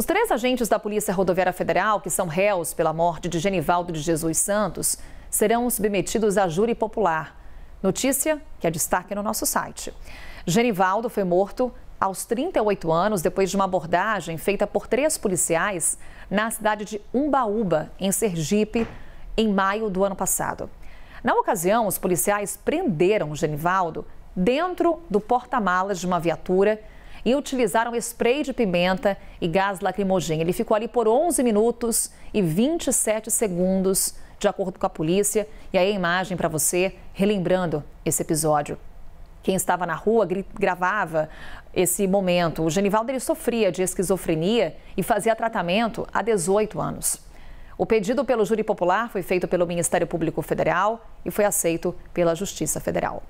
Os três agentes da Polícia Rodoviária Federal, que são réus pela morte de Genivaldo de Jesus Santos, serão submetidos a júri popular. Notícia que é destaque no nosso site. Genivaldo foi morto aos 38 anos depois de uma abordagem feita por três policiais na cidade de Umbaúba, em Sergipe, em maio do ano passado. Na ocasião, os policiais prenderam Genivaldo dentro do porta-malas de uma viatura e utilizaram spray de pimenta e gás lacrimogêneo. Ele ficou ali por 11 minutos e 27 segundos, de acordo com a polícia. E aí a imagem para você, relembrando esse episódio. Quem estava na rua gravava esse momento. O Genivaldo ele sofria de esquizofrenia e fazia tratamento há 18 anos. O pedido pelo júri popular foi feito pelo Ministério Público Federal e foi aceito pela Justiça Federal.